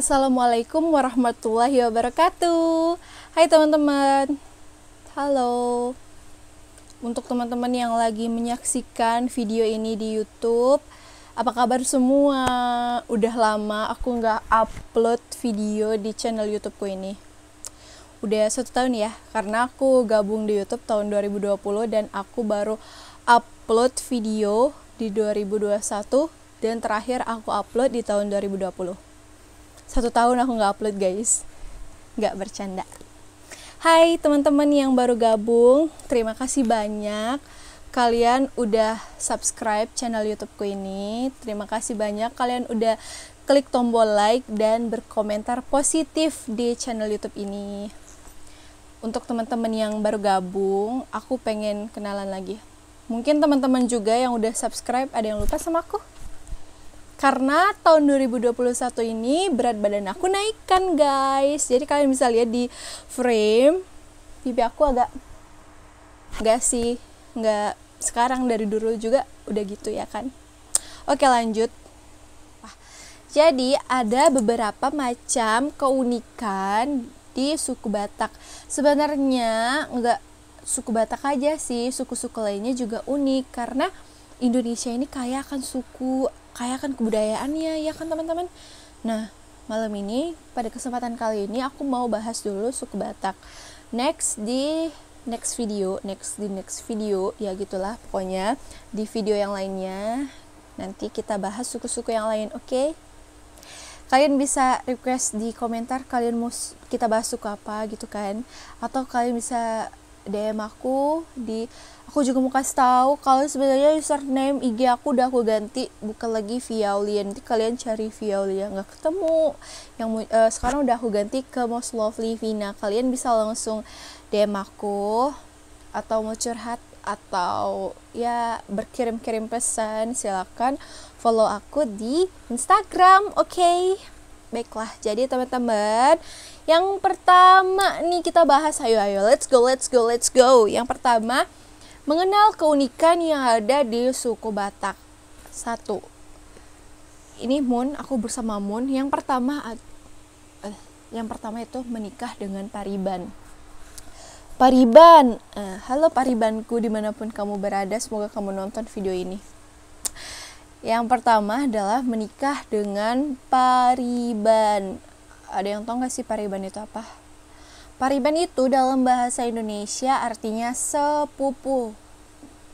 Assalamualaikum warahmatullahi wabarakatuh. Hai teman-teman. Halo. Untuk teman-teman yang lagi menyaksikan video ini di YouTube, apa kabar semua? Udah lama aku nggak upload video di channel YouTubeku ini. Udah satu tahun ya, karena aku gabung di YouTube tahun 2020 dan aku baru upload video di 2021 dan terakhir aku upload di tahun 2020 satu tahun aku nggak upload guys nggak bercanda Hai teman-teman yang baru gabung terima kasih banyak kalian udah subscribe channel YouTubeku ini terima kasih banyak kalian udah klik tombol like dan berkomentar positif di channel YouTube ini untuk teman-teman yang baru gabung, aku pengen kenalan lagi. Mungkin teman-teman juga yang udah subscribe ada yang lupa sama aku karena tahun 2021 ini berat badan aku naikkan guys jadi kalian bisa lihat di frame pipi aku agak enggak sih enggak sekarang dari dulu juga udah gitu ya kan oke lanjut jadi ada beberapa macam keunikan di suku Batak. Sebenarnya nggak suku Batak aja sih, suku-suku lainnya juga unik karena Indonesia ini kaya akan suku, kaya akan kebudayaannya, ya kan teman-teman? Nah, malam ini pada kesempatan kali ini aku mau bahas dulu suku Batak. Next di next video, next di next video ya gitulah pokoknya di video yang lainnya nanti kita bahas suku-suku yang lain, oke? Okay? Kalian bisa request di komentar kalian mau kita bahas suku apa gitu kan atau kalian bisa DM aku di aku juga mau kasih tahu kalau sebenarnya username IG aku udah aku ganti bukan lagi Viaulia nanti kalian cari Viaulia nggak ketemu yang uh, sekarang udah aku ganti ke Most Lovely Vina kalian bisa langsung DM aku atau mau curhat atau ya berkirim-kirim pesan silakan follow aku di Instagram oke okay? Baiklah, jadi teman-teman, yang pertama nih kita bahas ayo ayo let's go let's go let's go. Yang pertama, mengenal keunikan yang ada di suku Batak. Satu. Ini Moon, aku bersama Moon. Yang pertama eh, yang pertama itu menikah dengan Pariban. Pariban, eh, halo Paribanku dimanapun kamu berada, semoga kamu nonton video ini. Yang pertama adalah menikah dengan pariban. Ada yang tahu nggak sih pariban itu apa? Pariban itu dalam bahasa Indonesia artinya sepupu.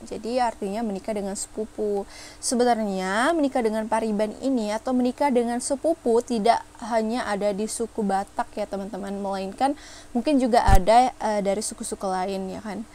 Jadi artinya menikah dengan sepupu. Sebenarnya menikah dengan pariban ini atau menikah dengan sepupu tidak hanya ada di suku Batak ya teman-teman, melainkan mungkin juga ada e, dari suku-suku lain ya kan.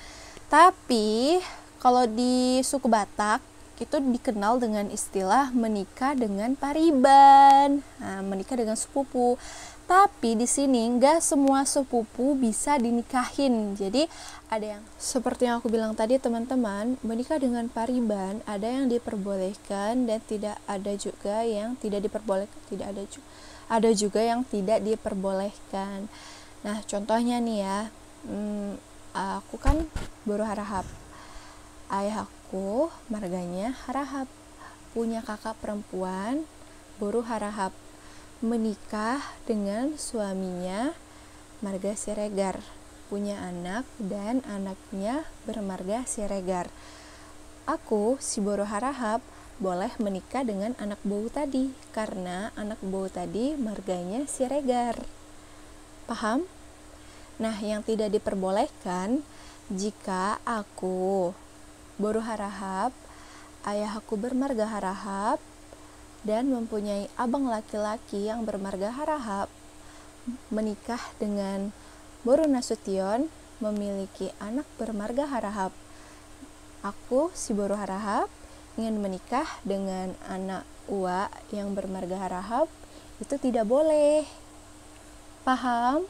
Tapi kalau di suku Batak itu dikenal dengan istilah menikah dengan pariban, nah, menikah dengan sepupu. Tapi di sini nggak semua sepupu bisa dinikahin. Jadi ada yang seperti yang aku bilang tadi teman-teman menikah dengan pariban ada yang diperbolehkan dan tidak ada juga yang tidak diperbolehkan tidak ada juga ada juga yang tidak diperbolehkan. Nah contohnya nih ya, hmm, aku kan baru harap Ayahku marganya Harahap, punya kakak perempuan Boru Harahap, menikah dengan suaminya Marga Siregar, punya anak dan anaknya bermarga Siregar. Aku, si Boru Harahap, boleh menikah dengan anak bau tadi karena anak bau tadi marganya Siregar. Paham? Nah, yang tidak diperbolehkan jika aku Boru Harahap, ayah aku bermarga Harahap, dan mempunyai abang laki-laki yang bermarga Harahap, menikah dengan Boru Nasution, memiliki anak bermarga Harahap. Aku, si Boru Harahap, ingin menikah dengan anak Ua yang bermarga Harahap, itu tidak boleh. Paham?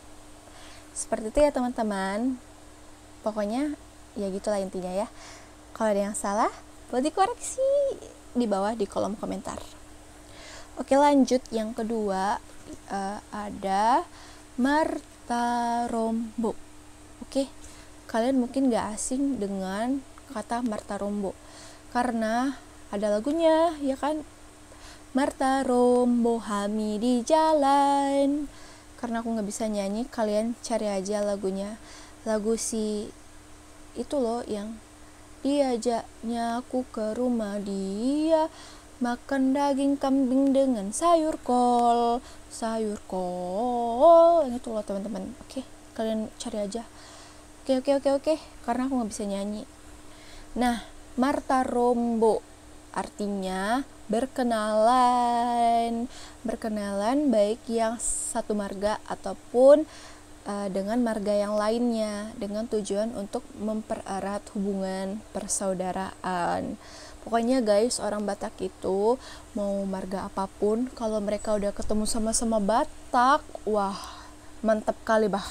Seperti itu ya teman-teman. Pokoknya ya gitulah intinya ya. Kalau ada yang salah, boleh dikoreksi di bawah di kolom komentar. Oke lanjut yang kedua uh, ada Marta Rombo. Oke, kalian mungkin gak asing dengan kata Marta Rombo karena ada lagunya ya kan Marta Rombo Hami di jalan karena aku nggak bisa nyanyi kalian cari aja lagunya lagu si itu loh yang Diajaknya aku ke rumah dia makan daging kambing dengan sayur kol sayur kol Ini tuh loh teman-teman oke kalian cari aja oke oke oke oke karena aku nggak bisa nyanyi nah Marta Rombo artinya berkenalan berkenalan baik yang satu marga ataupun uh, dengan marga yang lainnya dengan tujuan untuk mempererat hubungan persaudaraan. Pokoknya guys, orang Batak itu mau marga apapun kalau mereka udah ketemu sama-sama Batak, wah, mantep kali bah.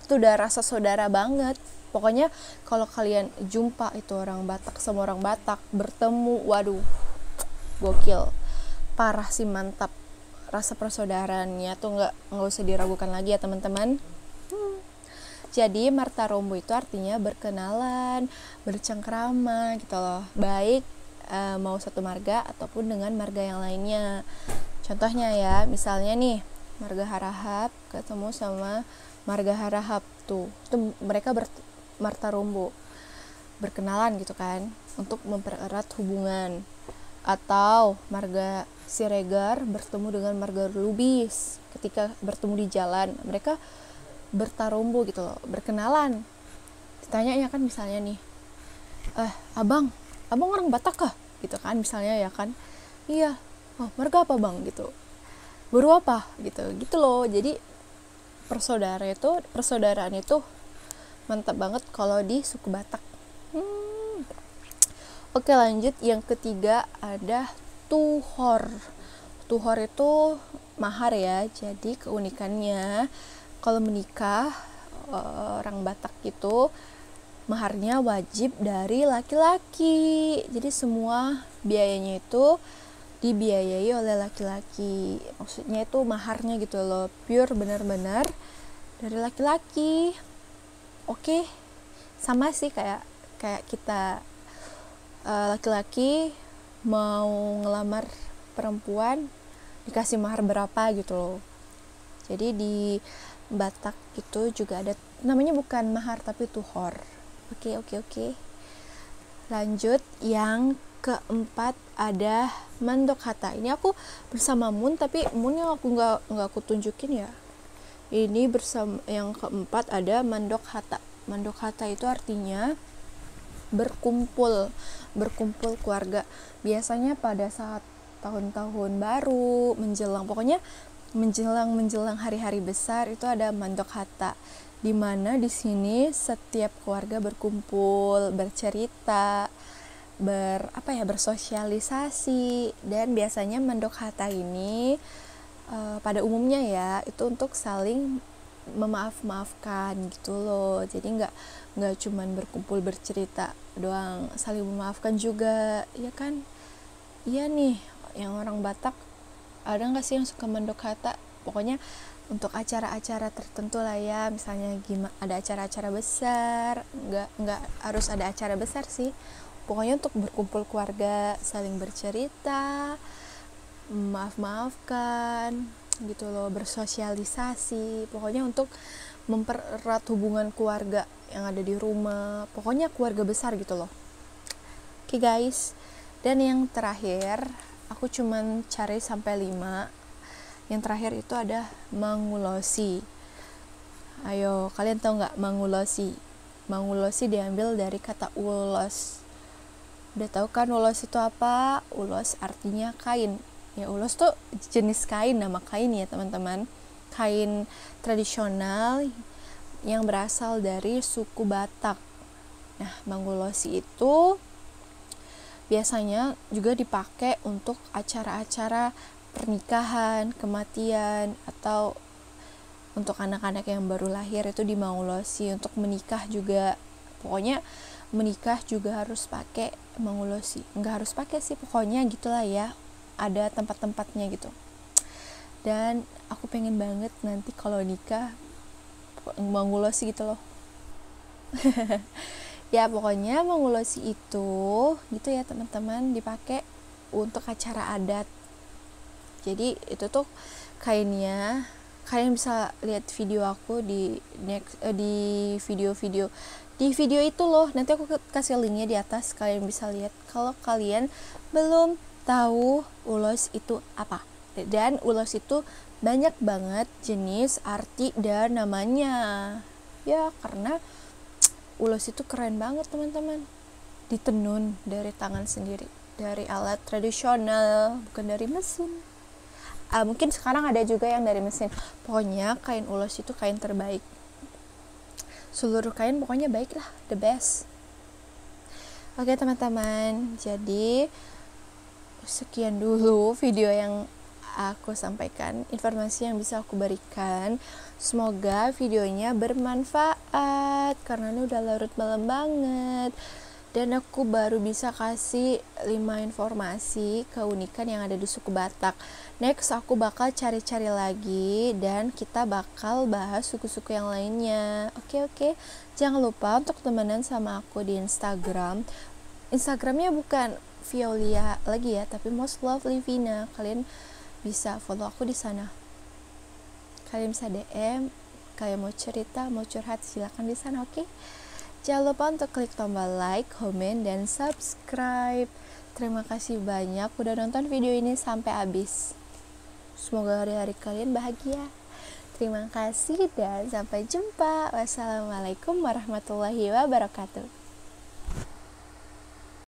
Itu udah rasa saudara banget. Pokoknya kalau kalian jumpa itu orang Batak sama orang Batak bertemu, waduh, gokil. Parah sih mantap rasa persaudaraannya tuh nggak nggak usah diragukan lagi ya teman-teman. Jadi Marta Rombo itu artinya berkenalan, bercengkrama gitu loh. Baik e, mau satu marga ataupun dengan marga yang lainnya. Contohnya ya, misalnya nih marga Harahap ketemu sama marga Harahap tuh. Itu mereka ber Marta Rombo berkenalan gitu kan untuk mempererat hubungan atau marga Siregar bertemu dengan marga Lubis ketika bertemu di jalan mereka bertarombo gitu loh berkenalan ditanya ya kan misalnya nih eh abang abang orang Batak kah gitu kan misalnya ya kan iya oh mereka apa bang gitu baru apa gitu gitu loh jadi persaudara itu persaudaraan itu mantap banget kalau di suku Batak hmm. oke lanjut yang ketiga ada tuhor tuhor itu mahar ya jadi keunikannya kalau menikah eh, orang Batak itu maharnya wajib dari laki-laki. Jadi semua biayanya itu dibiayai oleh laki-laki. Maksudnya itu maharnya gitu loh, pure benar-benar dari laki-laki. Oke. Sama sih kayak kayak kita eh, laki-laki uh, -laki mau ngelamar perempuan dikasih mahar berapa gitu loh. Jadi di Batak itu juga ada namanya bukan mahar tapi tuhor oke okay, oke okay, oke okay. lanjut yang keempat ada mandok hata ini aku bersama Moon tapi Moon yang aku nggak nggak aku tunjukin ya ini bersama yang keempat ada mandok hata mandok hata itu artinya berkumpul berkumpul keluarga biasanya pada saat tahun-tahun baru menjelang pokoknya menjelang menjelang hari-hari besar itu ada mandok hatta di mana di sini setiap keluarga berkumpul bercerita ber apa ya bersosialisasi dan biasanya mandok hatta ini e, pada umumnya ya itu untuk saling memaaf-maafkan gitu loh jadi nggak nggak cuman berkumpul bercerita doang saling memaafkan juga ya kan iya nih yang orang Batak ada nggak sih yang suka mendok kata pokoknya untuk acara-acara tertentu lah ya misalnya gimana ada acara-acara besar nggak nggak harus ada acara besar sih pokoknya untuk berkumpul keluarga saling bercerita maaf maafkan gitu loh bersosialisasi pokoknya untuk mempererat hubungan keluarga yang ada di rumah pokoknya keluarga besar gitu loh oke okay guys dan yang terakhir aku cuman cari sampai lima yang terakhir itu ada mangulosi ayo kalian tahu nggak mangulosi mangulosi diambil dari kata ulos udah tahu kan ulos itu apa ulos artinya kain ya ulos tuh jenis kain nama kain ya teman-teman kain tradisional yang berasal dari suku Batak nah mangulosi itu biasanya juga dipakai untuk acara-acara pernikahan, kematian atau untuk anak-anak yang baru lahir itu di maulosi untuk menikah juga pokoknya menikah juga harus pakai maulosi nggak harus pakai sih pokoknya gitulah ya ada tempat-tempatnya gitu dan aku pengen banget nanti kalau nikah maulosi gitu loh ya pokoknya mengulosi itu gitu ya teman-teman dipakai untuk acara adat jadi itu tuh kainnya kalian bisa lihat video aku di next uh, di video-video di video itu loh nanti aku kasih linknya di atas kalian bisa lihat kalau kalian belum tahu ulos itu apa dan ulos itu banyak banget jenis arti dan namanya ya karena ulos itu keren banget teman-teman ditenun dari tangan sendiri dari alat tradisional bukan dari mesin uh, mungkin sekarang ada juga yang dari mesin pokoknya kain ulos itu kain terbaik seluruh kain pokoknya baik lah the best oke teman-teman jadi sekian dulu video yang aku sampaikan, informasi yang bisa aku berikan. Semoga videonya bermanfaat karena ini udah larut malam banget. Dan aku baru bisa kasih 5 informasi keunikan yang ada di suku Batak. Next aku bakal cari-cari lagi dan kita bakal bahas suku-suku yang lainnya. Oke okay, oke. Okay. Jangan lupa untuk temenan sama aku di Instagram. Instagramnya bukan Violia lagi ya tapi most Lovely Vina. kalian bisa follow aku di sana kalian bisa DM kalian mau cerita mau curhat silahkan di sana oke okay? jangan lupa untuk klik tombol like comment dan subscribe terima kasih banyak udah nonton video ini sampai habis semoga hari-hari kalian bahagia terima kasih dan sampai jumpa wassalamualaikum warahmatullahi wabarakatuh